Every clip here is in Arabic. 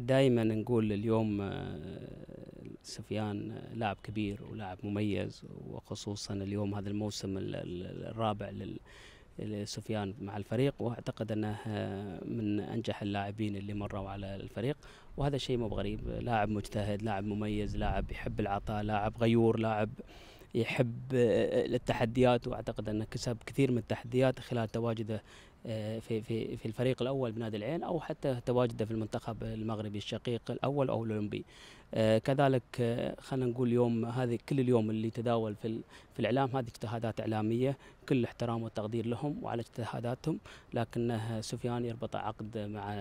دائما نقول اليوم آه، سفيان آه، لاعب كبير ولاعب مميز وخصوصا اليوم هذا الموسم الرابع لسفيان مع الفريق واعتقد انه آه، من انجح اللاعبين اللي مروا على الفريق وهذا شيء مو غريب لاعب مجتهد لاعب مميز لاعب يحب العطاء لاعب غيور لاعب يحب التحديات واعتقد انه كسب كثير من التحديات خلال تواجده آه، في في في الفريق الاول بنادي العين او حتى تواجده في المنتخب المغربي الشقيق الاول او الاولمبي آه، كذلك آه، خلينا نقول يوم هذه كل اليوم اللي تداول في في الاعلام هذه اجتهادات اعلاميه كل الاحترام والتقدير لهم وعلى اجتهاداتهم لكن سفيان يربط عقد مع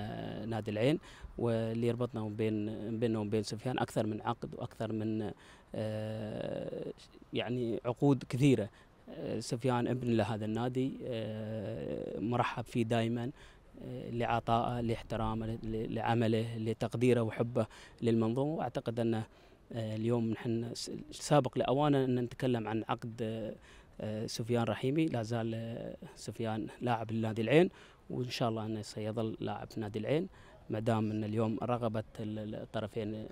نادي العين واللي يربطنا بين بيننا وبين سفيان اكثر من عقد واكثر من يعني عقود كثيره سفيان ابن لهذا النادي آه، مرحب فيه دائما آه، لعطائه لاحترامه لعمله لتقديره وحبه للمنظومه واعتقد ان آه، اليوم نحن سابق لاوانه ان نتكلم عن عقد سفيان رحيمي لا زال سفيان لاعب لنادي العين وان شاء الله انه سيظل لاعب نادي العين ما دام ان اليوم رغبه الطرفين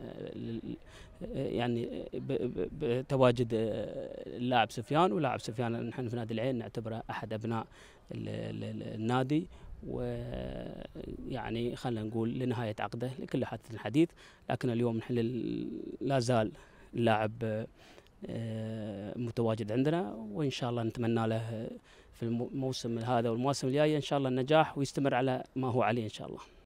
يعني بتواجد اللاعب سفيان ولاعب سفيان نحن في نادي العين نعتبره احد ابناء النادي ويعني خلينا نقول لنهايه عقده لكل حادث حديث لكن اليوم نحن لا زال اللاعب آه، متواجد عندنا وان شاء الله نتمنى له في الموسم هذا والمواسم الجايه ان شاء الله النجاح ويستمر على ما هو عليه ان شاء الله